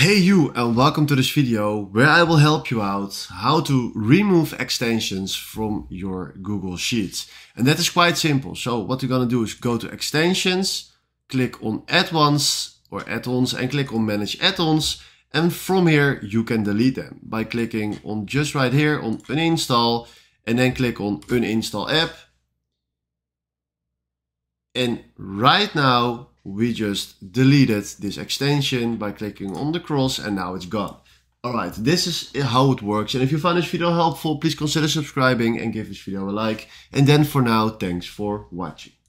Hey you and welcome to this video where I will help you out how to remove extensions from your Google Sheets. And that is quite simple. So what you're going to do is go to extensions, click on add-ons or add-ons and click on manage add-ons. And from here you can delete them by clicking on just right here on uninstall and then click on uninstall app. And right now we just deleted this extension by clicking on the cross and now it's gone. Alright, this is how it works and if you found this video helpful, please consider subscribing and give this video a like. And then for now, thanks for watching.